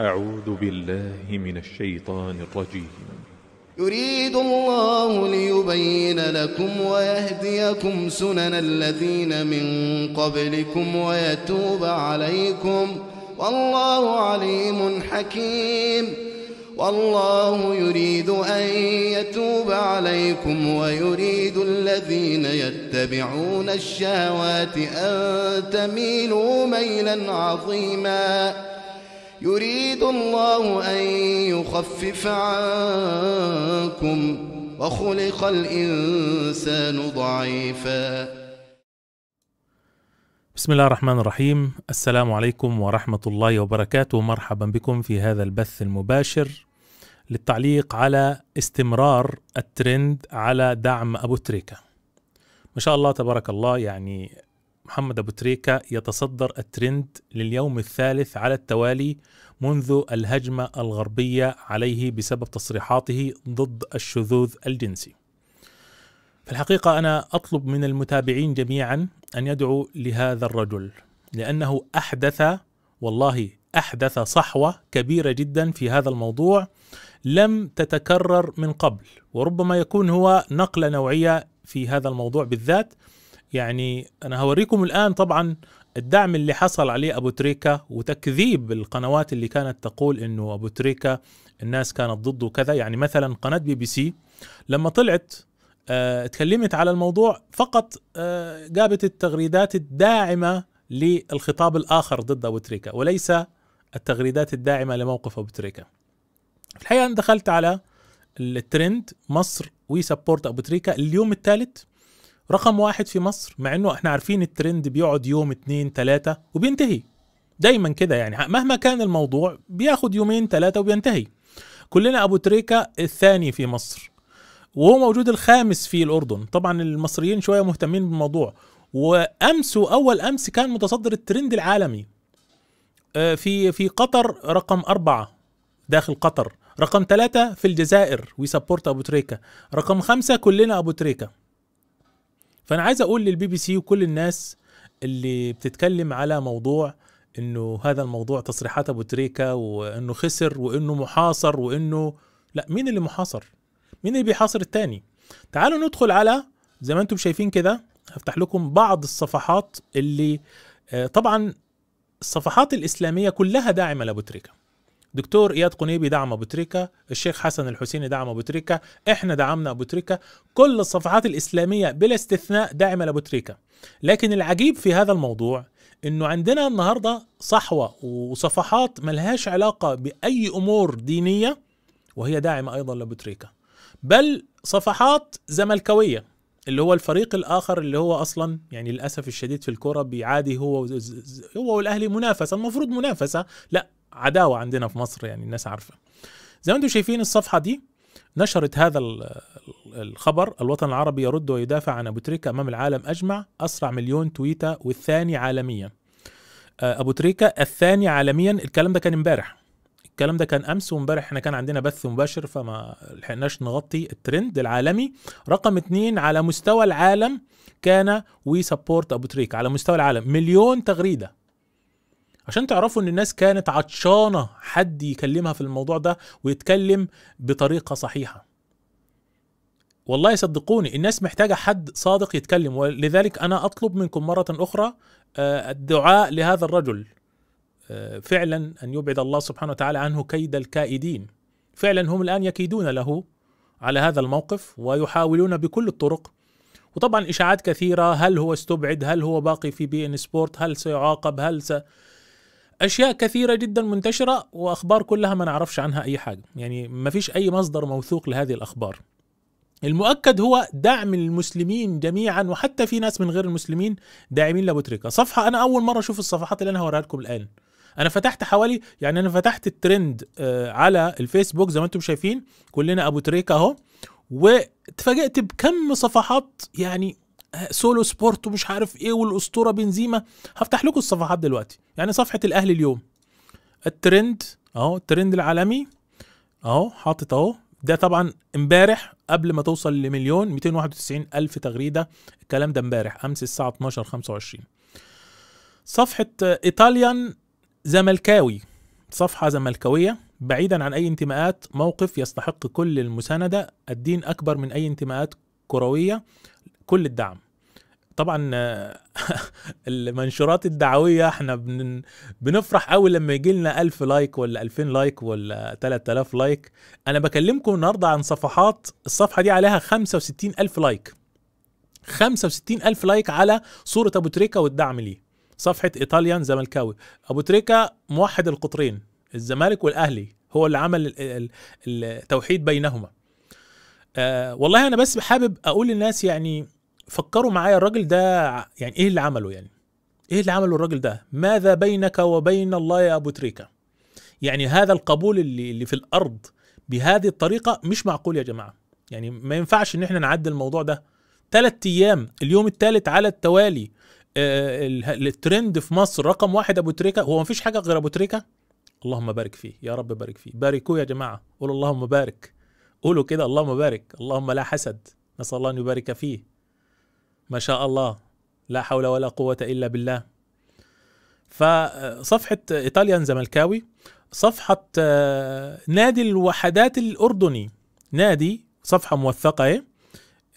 أعوذ بالله من الشيطان الرجيم يريد الله ليبين لكم ويهديكم سنن الذين من قبلكم ويتوب عليكم والله عليم حكيم والله يريد أن يتوب عليكم ويريد الذين يتبعون الشهوات أن تميلوا ميلا عظيماً يريد الله أن يخفف عنكم وخلق الإنسان ضعيفا بسم الله الرحمن الرحيم السلام عليكم ورحمة الله وبركاته مرحبا بكم في هذا البث المباشر للتعليق على استمرار الترند على دعم أبو تريكة ما شاء الله تبارك الله يعني محمد أبو تريكة يتصدر الترند لليوم الثالث على التوالي منذ الهجمة الغربية عليه بسبب تصريحاته ضد الشذوذ الجنسي في الحقيقة أنا أطلب من المتابعين جميعا أن يدعوا لهذا الرجل لأنه أحدث والله أحدث صحوة كبيرة جدا في هذا الموضوع لم تتكرر من قبل وربما يكون هو نقلة نوعية في هذا الموضوع بالذات يعني انا هوريكم الان طبعا الدعم اللي حصل عليه ابو تريكا وتكذيب القنوات اللي كانت تقول انه ابو تريكا الناس كانت ضده وكذا يعني مثلا قناه بي بي سي لما طلعت اه تكلمت على الموضوع فقط اه جابت التغريدات الداعمه للخطاب الاخر ضد ابو تريكا وليس التغريدات الداعمه لموقف ابو تريكا في الحقيقه انا دخلت على الترند مصر وي سبورت ابو تريكا اليوم الثالث رقم واحد في مصر مع انه احنا عارفين الترند بيقعد يوم اتنين تلاتة وبينتهي دايما كده يعني مهما كان الموضوع بياخد يومين تلاتة وبينتهي كلنا ابو تريكة الثاني في مصر وهو موجود الخامس في الاردن طبعا المصريين شويه مهتمين بالموضوع وامس واول امس كان متصدر الترند العالمي آه، في في قطر رقم أربعة داخل قطر رقم ثلاثة في الجزائر ويسبورت أبو تريكة رقم خمسة كلنا أبو تريكة فانا عايز اقول للبي بي سي وكل الناس اللي بتتكلم على موضوع انه هذا الموضوع تصريحات ابو تريكه وانه خسر وانه محاصر وانه لا مين اللي محاصر مين اللي بيحاصر الثاني؟ تعالوا ندخل على زي ما انتم شايفين كده هفتح لكم بعض الصفحات اللي آه، طبعا الصفحات الاسلاميه كلها داعمه لابو تريكه دكتور اياد قنيبي دعم ابو تريكه الشيخ حسن الحسيني دعم ابو تريكه احنا دعمنا ابو تريكه كل الصفحات الاسلاميه بلا استثناء داعمه لابو تريكه لكن العجيب في هذا الموضوع انه عندنا النهارده صحوه وصفحات ملهاش علاقه باي امور دينيه وهي داعمه ايضا لابو تريكه بل صفحات زملكاويه اللي هو الفريق الاخر اللي هو اصلا يعني للاسف الشديد في الكوره بيعادي هو هو والاهلي منافسه المفروض منافسه لا عداوه عندنا في مصر يعني الناس عارفه زي ما انتم شايفين الصفحه دي نشرت هذا الخبر الوطن العربي يرد ويدافع عن ابو تريكه امام العالم اجمع اسرع مليون تويته والثاني عالميا آه، ابو تريكه الثاني عالميا الكلام ده كان امبارح الكلام ده كان امس وامبارح احنا كان عندنا بث مباشر فما لحقناش نغطي الترند العالمي رقم اثنين على مستوى العالم كان وي سبورت ابو تريكه على مستوى العالم مليون تغريده عشان تعرفوا ان الناس كانت عطشانه حد يكلمها في الموضوع ده ويتكلم بطريقه صحيحه والله صدقوني الناس محتاجه حد صادق يتكلم ولذلك انا اطلب منكم مره اخرى آه، الدعاء لهذا الرجل آه، فعلا ان يبعد الله سبحانه وتعالى عنه كيد الكائدين فعلا هم الان يكيدون له على هذا الموقف ويحاولون بكل الطرق وطبعا اشاعات كثيره هل هو استبعد هل هو باقي في بي ان سبورت هل سيعاقب هل س... اشياء كثيره جدا منتشره واخبار كلها ما نعرفش عنها اي حاجه يعني ما فيش اي مصدر موثوق لهذه الاخبار المؤكد هو دعم المسلمين جميعا وحتى في ناس من غير المسلمين داعمين لبوتريكا صفحه انا اول مره اشوف الصفحات اللي انا هوريها لكم الان انا فتحت حوالي يعني انا فتحت الترند آه، على الفيسبوك زي ما انتم شايفين كلنا ابو تريكا اهو واتفاجئت بكم صفحات يعني سولو سبورت ومش عارف ايه والاسطوره بنزيما هفتح لكم الصفحات دلوقتي يعني صفحه الاهلي اليوم الترند اهو الترند العالمي اهو حاطط اهو ده طبعا امبارح قبل ما توصل لمليون 291 الف تغريده الكلام ده امبارح امس الساعه 12 25 صفحه ايطاليان زملكاوي صفحه زملكاويه بعيدا عن اي انتماءات موقف يستحق كل المسانده الدين اكبر من اي انتماءات كرويه كل الدعم طبعا آه، المنشورات الدعويه احنا بنفرح قوي لما يجي لنا 1000 لايك ولا 2000 لايك ولا 3000 لايك انا بكلمكم النهارده عن صفحات الصفحه دي عليها 65000 لايك 65000 لايك على صوره ابو تريكه والدعم ليه صفحه ايطاليان زملكاوي ابو تريكه موحد القطرين الزمالك والاهلي هو اللي عمل التوحيد بينهما أه والله انا بس حابب اقول للناس يعني فكروا معايا الراجل ده يعني ايه اللي عمله يعني ايه اللي عمله الراجل ده ماذا بينك وبين الله يا ابو تريكه يعني هذا القبول اللي, اللي في الارض بهذه الطريقه مش معقول يا جماعه يعني ما ينفعش ان احنا نعدي الموضوع ده ثلاث ايام اليوم الثالث على التوالي آه الترند في مصر رقم واحد ابو تريكه هو ما فيش حاجه غير ابو تريكه اللهم بارك فيه يا رب بارك فيه باركوه يا جماعه قولوا اللهم بارك قولوا كده اللهم بارك اللهم لا حسد نسال الله ان يبارك فيه ما شاء الله لا حول ولا قوة إلا بالله فصفحة إيطاليان زملكاوي صفحة آه، نادي الوحدات الأردني نادي صفحة موثقة إيه؟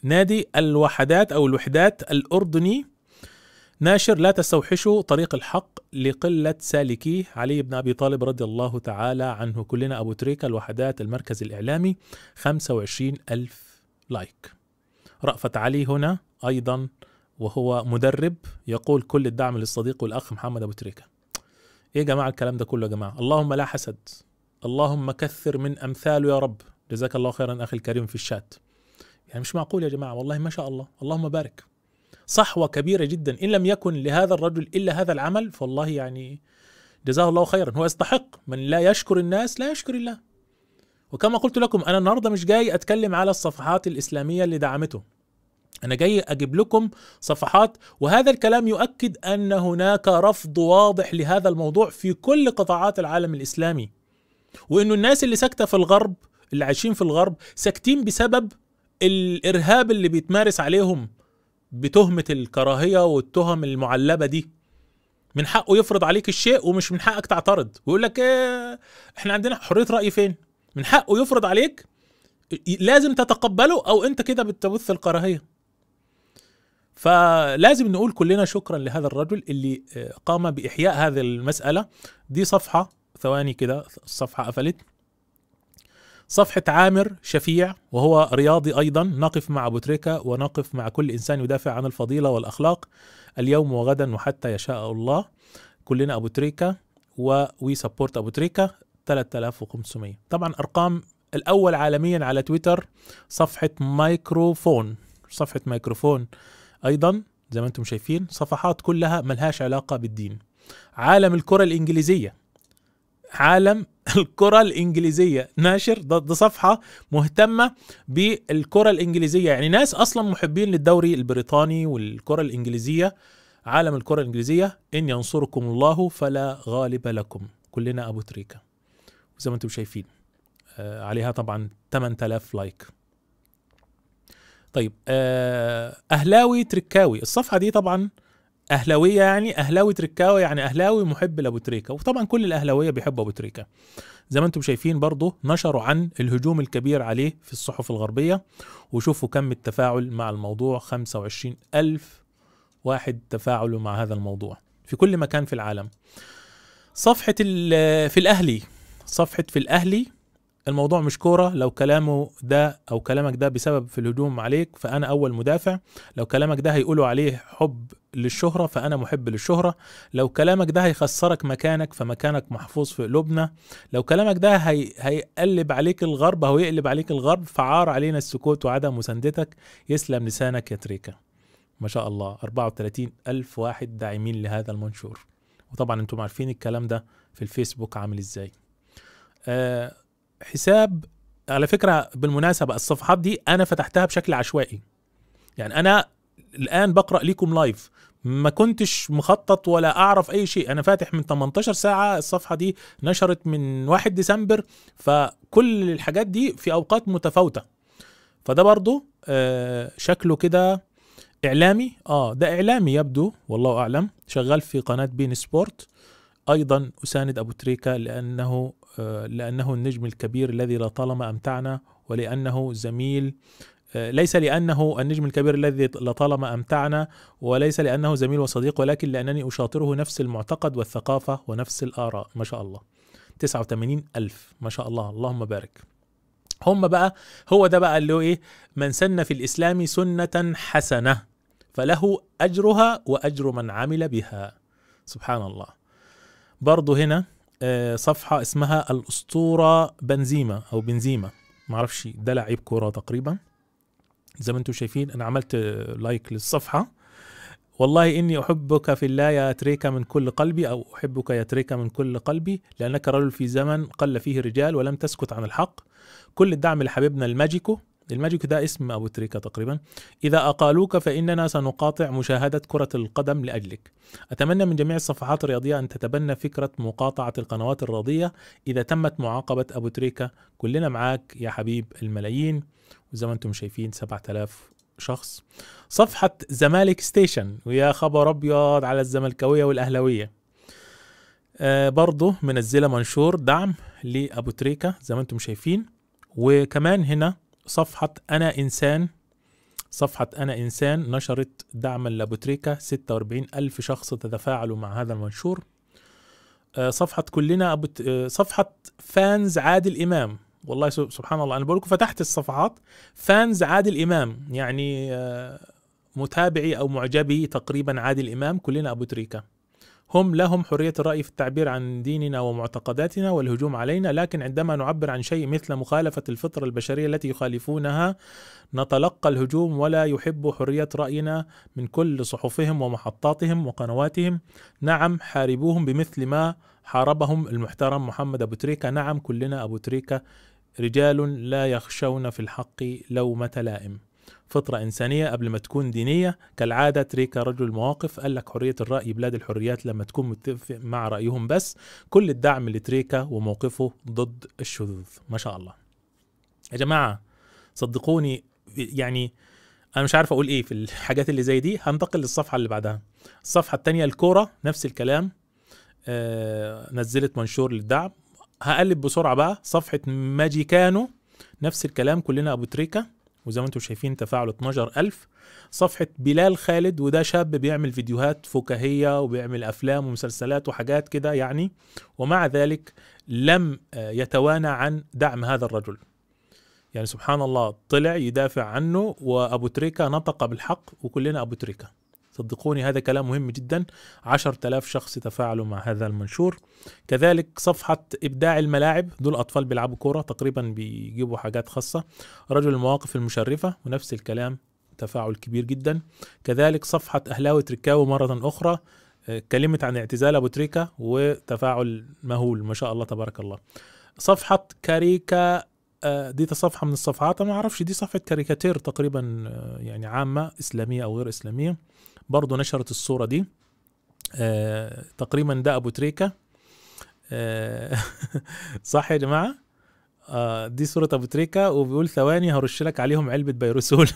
نادي الوحدات أو الوحدات الأردني ناشر لا تستوحشوا طريق الحق لقلة سالكيه علي بن أبي طالب رضي الله تعالى عنه كلنا أبو تريكة الوحدات المركز الإعلامي 25 ألف لايك رأفت علي هنا ايضا وهو مدرب يقول كل الدعم للصديق والاخ محمد ابو تريكه ايه يا جماعه الكلام ده كله يا جماعه اللهم لا حسد اللهم كثر من امثاله يا رب جزاك الله خيرا اخي الكريم في الشات يعني مش معقول يا جماعه والله ما شاء الله اللهم بارك صحوه كبيره جدا ان لم يكن لهذا الرجل الا هذا العمل فوالله يعني جزاه الله خيرا هو يستحق من لا يشكر الناس لا يشكر الله وكما قلت لكم انا النهارده مش جاي اتكلم على الصفحات الاسلاميه اللي دعمته أنا جاي أجيب لكم صفحات وهذا الكلام يؤكد أن هناك رفض واضح لهذا الموضوع في كل قطاعات العالم الإسلامي وأنه الناس اللي ساكتة في الغرب اللي عايشين في الغرب ساكتين بسبب الإرهاب اللي بيتمارس عليهم بتهمة الكراهية والتهم المعلبة دي من حقه يفرض عليك الشيء ومش من حقك تعترض ويقول لك إيه احنا عندنا حرية رأي فين من حقه يفرض عليك لازم تتقبله او انت كده بتبث الكراهيه فلازم نقول كلنا شكرا لهذا الرجل اللي آه، قام باحياء هذه المساله دي صفحه ثواني كده الصفحه قفلت صفحة عامر شفيع وهو رياضي أيضا نقف مع أبو تريكة ونقف مع كل إنسان يدافع عن الفضيلة والأخلاق اليوم وغدا وحتى يشاء الله كلنا أبو تريكة وي سبورت أبو تريكة 3500 طبعا أرقام الأول عالميا على تويتر صفحة مايكروفون صفحة مايكروفون ايضا زي ما انتم شايفين صفحات كلها ملهاش علاقه بالدين عالم الكره الانجليزيه عالم الكرة الإنجليزية ناشر ده, ده صفحة مهتمة بالكرة الإنجليزية يعني ناس أصلا محبين للدوري البريطاني والكرة الإنجليزية عالم الكرة الإنجليزية إن ينصركم الله فلا غالب لكم كلنا أبو تريكة زي ما أنتم شايفين آه، عليها طبعا 8000 لايك طيب آه، اهلاوي تركاوي الصفحه دي طبعا اهلاويه يعني اهلاوي تركاوي يعني اهلاوي محب لابو تريكه وطبعا كل الاهلاويه بيحبوا ابو تريكه زي ما انتم شايفين برضه نشروا عن الهجوم الكبير عليه في الصحف الغربيه وشوفوا كم التفاعل مع الموضوع 25 ألف واحد تفاعلوا مع هذا الموضوع في كل مكان في العالم صفحه في الاهلي صفحه في الاهلي الموضوع مش كوره لو كلامه ده او كلامك ده بسبب في الهجوم عليك فانا اول مدافع لو كلامك ده هيقولوا عليه حب للشهره فانا محب للشهره لو كلامك ده هيخسرك مكانك فمكانك محفوظ في قلوبنا لو كلامك ده هي... هيقلب عليك الغرب او يقلب عليك الغرب فعار علينا السكوت وعدم مساندتك يسلم لسانك يا تريكا ما شاء الله 34 ألف واحد داعمين لهذا المنشور وطبعا انتم عارفين الكلام ده في الفيسبوك عامل ازاي آه حساب على فكره بالمناسبه الصفحات دي انا فتحتها بشكل عشوائي يعني انا الان بقرا ليكم لايف ما كنتش مخطط ولا اعرف اي شيء انا فاتح من 18 ساعه الصفحه دي نشرت من 1 ديسمبر فكل الحاجات دي في اوقات متفاوته فده برضو آه شكله كده اعلامي اه ده اعلامي يبدو والله اعلم شغال في قناه بين سبورت ايضا اساند ابو تريكه لانه آه، لأنه النجم الكبير الذي لطالما أمتعنا ولأنه زميل آه، ليس لأنه النجم الكبير الذي لطالما أمتعنا وليس لأنه زميل وصديق ولكن لأنني أشاطره نفس المعتقد والثقافة ونفس الآراء ما شاء الله 89 ألف ما شاء الله اللهم بارك هم بقى هو ده بقى اللي هو إيه من سن في الإسلام سنة حسنة فله أجرها وأجر من عمل بها سبحان الله برضه هنا آه، صفحه اسمها الاسطوره بنزيما او بنزيما معرفش ده لعيب كوره تقريبا زي ما انتم شايفين انا عملت لايك للصفحه والله اني احبك في الله يا تريكا من كل قلبي او احبك يا تريكا من كل قلبي لانك رجل في زمن قل فيه رجال ولم تسكت عن الحق كل الدعم لحبيبنا الماجيكو الماجيك ده اسم أبو تريكة تقريبا إذا أقالوك فإننا سنقاطع مشاهدة كرة القدم لأجلك أتمنى من جميع الصفحات الرياضية أن تتبنى فكرة مقاطعة القنوات الرياضية إذا تمت معاقبة أبو تريكة كلنا معاك يا حبيب الملايين وزي ما أنتم شايفين 7000 شخص صفحة زمالك ستيشن ويا خبر أبيض على الزملكاوية والأهلاوية آه برضه منزلة منشور دعم لأبو تريكة زي ما أنتم شايفين وكمان هنا صفحة أنا إنسان صفحة أنا إنسان نشرت دعما لأبوتريكا 46 ألف شخص تتفاعلوا مع هذا المنشور آه، صفحة كلنا أبوت... آه، صفحة فانز عادل إمام والله سبحان الله أنا بقول لكم فتحت الصفحات فانز عادل إمام يعني آه، متابعي أو معجبي تقريبا عادل إمام كلنا أبوتريكا هم لهم حرية الرأي في التعبير عن ديننا ومعتقداتنا والهجوم علينا لكن عندما نعبر عن شيء مثل مخالفة الفطرة البشرية التي يخالفونها نتلقى الهجوم ولا يحب حرية رأينا من كل صحفهم ومحطاتهم وقنواتهم نعم حاربوهم بمثل ما حاربهم المحترم محمد أبو تريكة نعم كلنا أبو تريكة رجال لا يخشون في الحق لومة لائم فطرة إنسانية قبل ما تكون دينية كالعادة تريكا رجل المواقف قال لك حرية الرأي بلاد الحريات لما تكون متفق مع رأيهم بس كل الدعم لتريكا وموقفه ضد الشذوذ ما شاء الله يا جماعة صدقوني يعني انا مش عارف اقول ايه في الحاجات اللي زي دي هنتقل للصفحه اللي بعدها الصفحه الثانيه الكوره نفس الكلام آه نزلت منشور للدعم هقلب بسرعه بقى صفحه ماجيكانو نفس الكلام كلنا ابو تريكه وزي ما انتم شايفين تفاعل 12000 صفحه بلال خالد وده شاب بيعمل فيديوهات فكاهيه وبيعمل افلام ومسلسلات وحاجات كده يعني ومع ذلك لم آه، يتوانى عن دعم هذا الرجل يعني سبحان الله طلع يدافع عنه وابو تريكه نطق بالحق وكلنا ابو تريكه صدقوني هذا كلام مهم جدا 10000 شخص تفاعلوا مع هذا المنشور كذلك صفحة إبداع الملاعب دول أطفال بيلعبوا كورة تقريبا بيجيبوا حاجات خاصة رجل المواقف المشرفة ونفس الكلام تفاعل كبير جدا كذلك صفحة أهلاوي تركاوي مرة أخرى آه، كلمة عن اعتزال أبو تريكا وتفاعل مهول ما شاء الله تبارك الله صفحة كاريكا آه، دي صفحة من الصفحات أنا ما أعرفش دي صفحة كاريكاتير تقريبا آه، يعني عامة إسلامية أو غير إسلامية برضه نشرت الصورة دي آه تقريبا ده أبو تريكة آه صح يا جماعة آه دي صورة أبو تريكة وبيقول ثواني هرش لك عليهم علبة بيروسول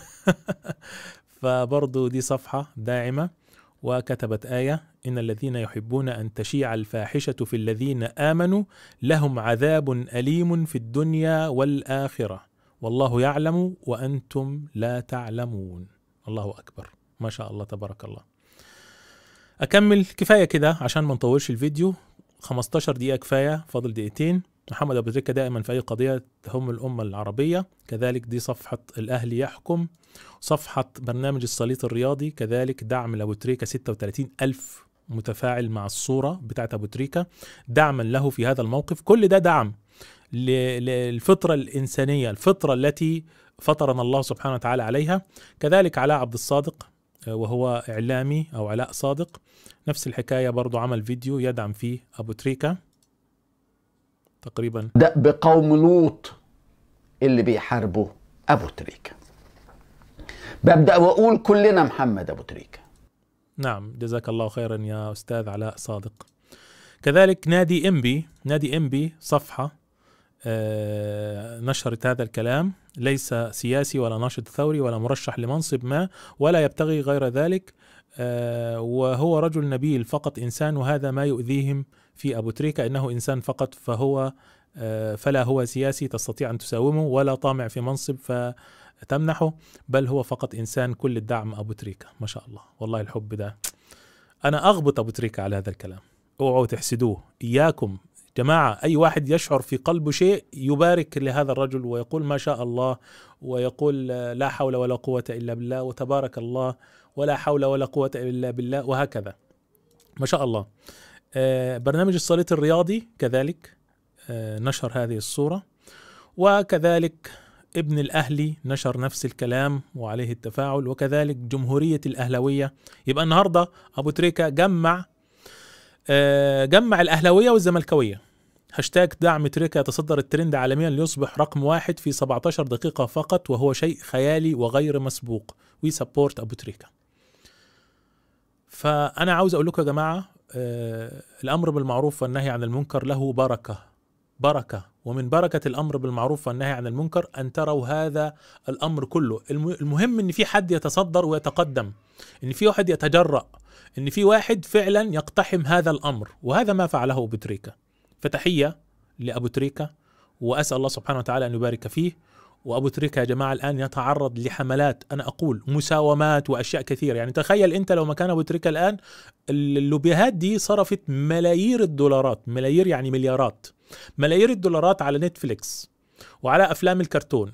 فبرضو دي صفحة داعمة وكتبت آية إن الذين يحبون أن تشيع الفاحشة في الذين آمنوا لهم عذاب أليم في الدنيا والآخرة والله يعلم وأنتم لا تعلمون الله أكبر ما شاء الله تبارك الله اكمل كفايه كده عشان ما نطولش الفيديو 15 دقيقه كفايه فاضل دقيقتين محمد ابو تريكه دائما في اي قضيه تهم الامه العربيه كذلك دي صفحه الاهلي يحكم صفحه برنامج السليط الرياضي كذلك دعم لابو تريكه 36 الف متفاعل مع الصوره بتاعت ابو تريكه دعما له في هذا الموقف كل ده دعم للفطره الانسانيه الفطره التي فطرنا الله سبحانه وتعالى عليها كذلك علاء عبد الصادق آه، وهو إعلامي أو علاء صادق نفس الحكاية برضو عمل فيديو يدعم فيه أبو تريكة تقريبا ده بقوم لوط اللي بيحاربوا أبو تريكة ببدأ وأقول كلنا محمد أبو تريكة نعم جزاك الله خيرا يا أستاذ علاء صادق كذلك نادي إمبي نادي إمبي صفحة آه، نشرت هذا الكلام ليس سياسي ولا ناشط ثوري ولا مرشح لمنصب ما ولا يبتغي غير ذلك آه، وهو رجل نبيل فقط إنسان وهذا ما يؤذيهم في أبو تريكة إنه إنسان فقط فهو آه، فلا هو سياسي تستطيع أن تساومه ولا طامع في منصب فتمنحه بل هو فقط إنسان كل الدعم أبو تريكة ما شاء الله والله الحب ده أنا أغبط أبو تريكة على هذا الكلام اوعوا تحسدوه إياكم جماعة أي واحد يشعر في قلبه شيء يبارك لهذا الرجل ويقول ما شاء الله ويقول لا حول ولا قوة إلا بالله وتبارك الله ولا حول ولا قوة إلا بالله وهكذا ما شاء الله آه، برنامج الصلاة الرياضي كذلك آه، نشر هذه الصورة وكذلك ابن الأهلي نشر نفس الكلام وعليه التفاعل وكذلك جمهورية الأهلوية يبقى النهاردة أبو تريكة جمع آه، جمع الاهلاويه والزملكاويه هاشتاج دعم تريكا يتصدر الترند عالميا ليصبح رقم واحد في 17 دقيقة فقط وهو شيء خيالي وغير مسبوق وي سبورت أبو تريكا فأنا عاوز أقول لكم يا جماعة آه، الأمر بالمعروف والنهي عن المنكر له بركة بركة ومن بركة الأمر بالمعروف والنهي عن المنكر أن تروا هذا الأمر كله المهم أن في حد يتصدر ويتقدم أن في واحد يتجرأ ان في واحد فعلا يقتحم هذا الامر وهذا ما فعله ابو تريكه فتحيه لابو تريكه واسال الله سبحانه وتعالى ان يبارك فيه وابو تريكه يا جماعه الان يتعرض لحملات انا اقول مساومات واشياء كثيره يعني تخيل انت لو مكان ابو تريكه الان اللوبيهات دي صرفت ملايير الدولارات ملايير يعني مليارات ملايير الدولارات على نتفليكس وعلى افلام الكرتون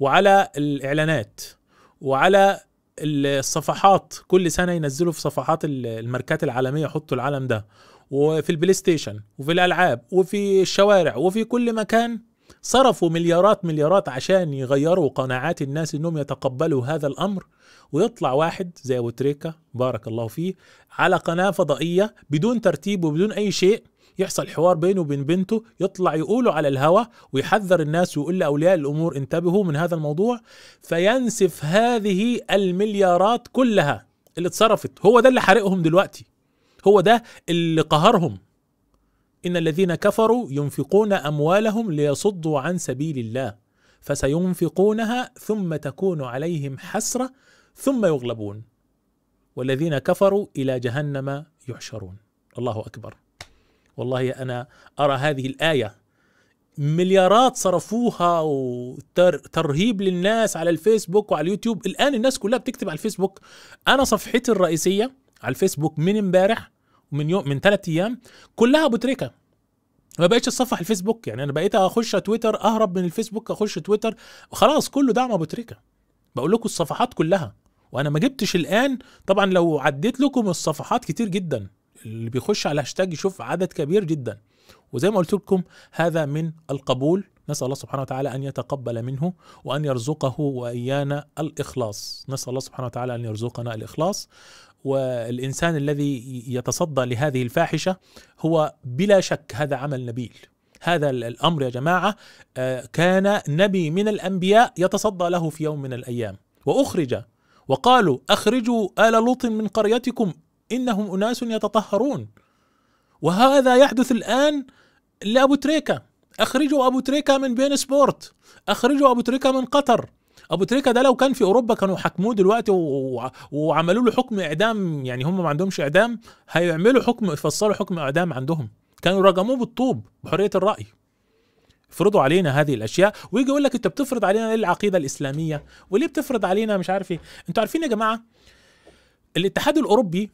وعلى الاعلانات وعلى الصفحات كل سنه ينزلوا في صفحات الماركات العالميه يحطوا العلم ده وفي البلاي ستيشن وفي الالعاب وفي الشوارع وفي كل مكان صرفوا مليارات مليارات عشان يغيروا قناعات الناس انهم يتقبلوا هذا الامر ويطلع واحد زي ابو تريكه بارك الله فيه على قناه فضائيه بدون ترتيب وبدون اي شيء يحصل حوار بينه وبين بنته يطلع يقوله على الهوى ويحذر الناس ويقول لاولياء الامور انتبهوا من هذا الموضوع فينسف هذه المليارات كلها اللي اتصرفت هو ده اللي حرقهم دلوقتي هو ده اللي قهرهم ان الذين كفروا ينفقون اموالهم ليصدوا عن سبيل الله فسينفقونها ثم تكون عليهم حسره ثم يغلبون والذين كفروا الى جهنم يحشرون الله اكبر والله أنا أرى هذه الآية مليارات صرفوها وترهيب للناس على الفيسبوك وعلى اليوتيوب الآن الناس كلها بتكتب على الفيسبوك أنا صفحتي الرئيسية على الفيسبوك من امبارح ومن يوم من ثلاث أيام كلها تريكة ما بقتش اتصفح الفيسبوك يعني انا بقيت اخش تويتر اهرب من الفيسبوك اخش تويتر خلاص كله دعم ابو تريكه بقول لكم الصفحات كلها وانا ما جبتش الان طبعا لو عديت لكم الصفحات كتير جدا اللي بيخش على هاشتاج يشوف عدد كبير جدا وزي ما قلت لكم هذا من القبول نسأل الله سبحانه وتعالى أن يتقبل منه وأن يرزقه وإيانا الإخلاص نسأل الله سبحانه وتعالى أن يرزقنا الإخلاص والإنسان الذي يتصدى لهذه الفاحشة هو بلا شك هذا عمل نبيل هذا الأمر يا جماعة آه، كان نبي من الأنبياء يتصدى له في يوم من الأيام وأخرج وقالوا أخرجوا آل لوط من قريتكم انهم اناس يتطهرون وهذا يحدث الان لابو تريكه اخرجوا ابو تريكه من بين سبورت اخرجوا ابو تريكه من قطر ابو تريكه ده لو كان في اوروبا كانوا حكموه دلوقتي وعملوا له حكم اعدام يعني هم ما عندهمش اعدام هيعملوا حكم يفصلوا حكم اعدام عندهم كانوا رجموه بالطوب بحريه الراي افرضوا علينا هذه الاشياء ويجي يقول لك انت بتفرض علينا ليه العقيده الاسلاميه وليه بتفرض علينا مش عارف ايه انتوا عارفين يا جماعه الاتحاد الاوروبي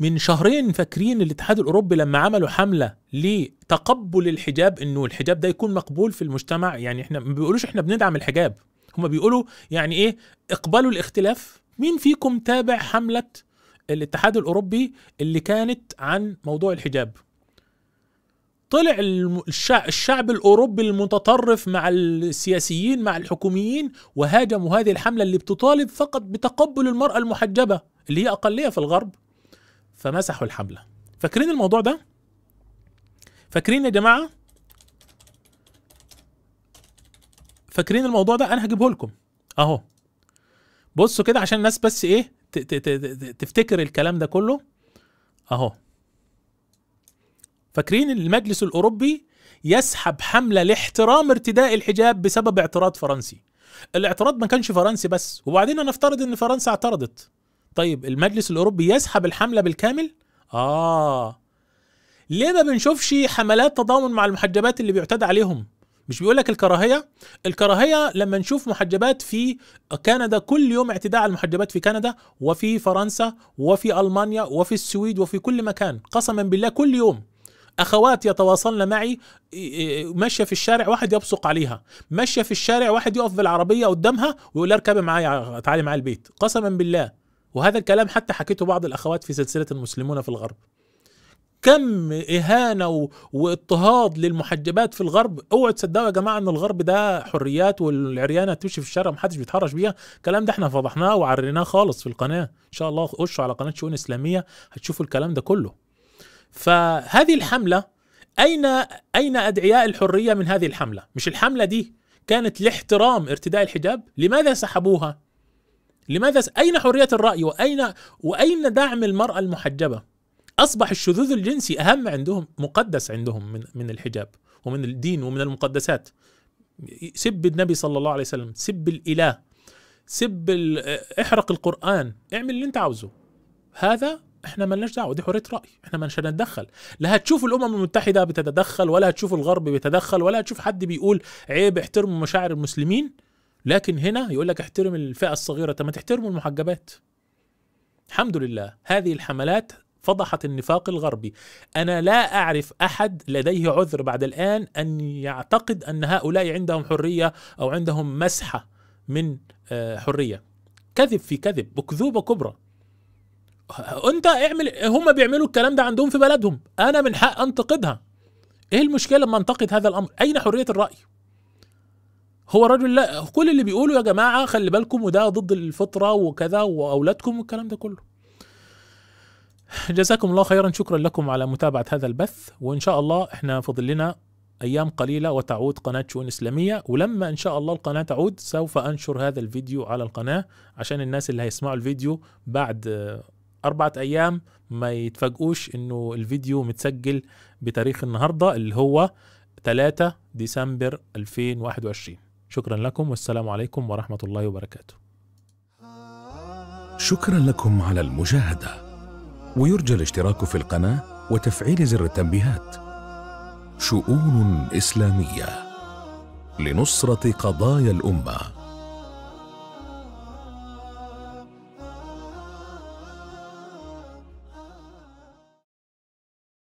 من شهرين فاكرين الاتحاد الاوروبي لما عملوا حمله لتقبل الحجاب انه الحجاب ده يكون مقبول في المجتمع يعني احنا ما بيقولوش احنا بندعم الحجاب هم بيقولوا يعني ايه اقبلوا الاختلاف مين فيكم تابع حمله الاتحاد الاوروبي اللي كانت عن موضوع الحجاب طلع الشعب الاوروبي المتطرف مع السياسيين مع الحكوميين وهاجموا هذه الحمله اللي بتطالب فقط بتقبل المراه المحجبه اللي هي اقليه في الغرب فمسحوا الحبلة فاكرين الموضوع ده فاكرين يا جماعة فاكرين الموضوع ده انا هجيبه لكم اهو بصوا كده عشان الناس بس ايه تفتكر الكلام ده كله اهو فاكرين المجلس الاوروبي يسحب حمله لاحترام ارتداء الحجاب بسبب اعتراض فرنسي الاعتراض ما كانش فرنسي بس وبعدين هنفترض ان فرنسا اعترضت طيب المجلس الاوروبي يسحب الحمله بالكامل اه ليه ما بنشوفش حملات تضامن مع المحجبات اللي بيعتدى عليهم مش بيقول لك الكراهيه الكراهيه لما نشوف محجبات في كندا كل يوم اعتداء على المحجبات في كندا وفي فرنسا وفي المانيا وفي السويد وفي كل مكان قسما بالله كل يوم اخوات يتواصلن معي إيه، إيه، ماشيه في الشارع واحد يبصق عليها ماشيه في الشارع واحد يقف بالعربيه قدامها ويقول اركبي معايا تعالي معايا البيت قسما بالله وهذا الكلام حتى حكيته بعض الأخوات في سلسلة المسلمون في الغرب كم إهانة واضطهاد للمحجبات في الغرب اوعوا تصدقوا يا جماعة ان الغرب ده حريات والعريانة تمشي في الشارع محدش بيتحرش بيها الكلام ده احنا فضحناه وعريناه خالص في القناة ان شاء الله خشوا على قناة شؤون اسلامية هتشوفوا الكلام ده كله فهذه الحملة اين اين ادعياء الحرية من هذه الحملة مش الحملة دي كانت لاحترام ارتداء الحجاب لماذا سحبوها لماذا أين حرية الرأي وأين وأين دعم المرأة المحجبة أصبح الشذوذ الجنسي أهم عندهم مقدس عندهم من من الحجاب ومن الدين ومن المقدسات سب النبي صلى الله عليه وسلم سب الإله سب احرق القرآن اعمل اللي أنت عاوزه هذا احنا ما لناش دعوه دي حريه راي احنا مش هنتدخل لا هتشوف الامم المتحده بتتدخل ولا هتشوف الغرب بيتدخل ولا هتشوف حد بيقول عيب احترموا مشاعر المسلمين لكن هنا يقول لك احترم الفئه الصغيره طب ما تحترموا المحجبات الحمد لله هذه الحملات فضحت النفاق الغربي انا لا اعرف احد لديه عذر بعد الان ان يعتقد ان هؤلاء عندهم حريه او عندهم مسحه من آه، حريه كذب في كذب وكذوبه كبرى انت اعمل هم بيعملوا الكلام ده عندهم في بلدهم انا من حق انتقدها ايه المشكله لما انتقد هذا الامر اين حريه الراي هو رجل لا كل اللي بيقوله يا جماعه خلي بالكم وده ضد الفطره وكذا واولادكم والكلام ده كله جزاكم الله خيرا شكرا لكم على متابعه هذا البث وان شاء الله احنا فاضل لنا ايام قليله وتعود قناه شؤون اسلاميه ولما ان شاء الله القناه تعود سوف انشر هذا الفيديو على القناه عشان الناس اللي هيسمعوا الفيديو بعد أربعة أيام ما يتفاجئوش إنه الفيديو متسجل بتاريخ النهاردة اللي هو 3 ديسمبر 2021 شكرا لكم والسلام عليكم ورحمة الله وبركاته شكرا لكم على المشاهدة ويرجى الاشتراك في القناة وتفعيل زر التنبيهات شؤون إسلامية لنصرة قضايا الأمة